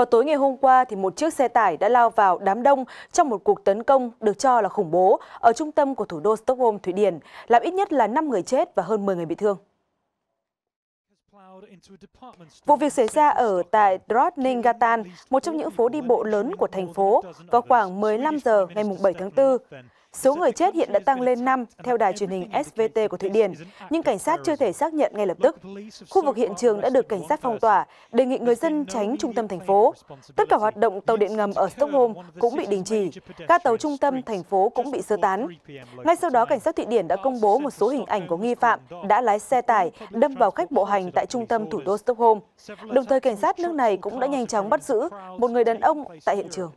Vào tối ngày hôm qua, thì một chiếc xe tải đã lao vào đám đông trong một cuộc tấn công được cho là khủng bố ở trung tâm của thủ đô Stockholm, Thụy Điển, làm ít nhất là 5 người chết và hơn 10 người bị thương. Vụ việc xảy ra ở tại Drottninggatan, một trong những phố đi bộ lớn của thành phố, vào khoảng 15 giờ ngày 7 tháng 4. Số người chết hiện đã tăng lên 5, theo đài truyền hình SVT của Thụy Điển, nhưng cảnh sát chưa thể xác nhận ngay lập tức. Khu vực hiện trường đã được cảnh sát phong tỏa, đề nghị người dân tránh trung tâm thành phố. Tất cả hoạt động tàu điện ngầm ở Stockholm cũng bị đình chỉ, các tàu trung tâm thành phố cũng bị sơ tán. Ngay sau đó, cảnh sát Thụy Điển đã công bố một số hình ảnh của nghi phạm đã lái xe tải đâm vào khách bộ hành tại trung tâm thủ đô stockholm đồng thời cảnh sát nước này cũng đã nhanh chóng bắt giữ một người đàn ông tại hiện trường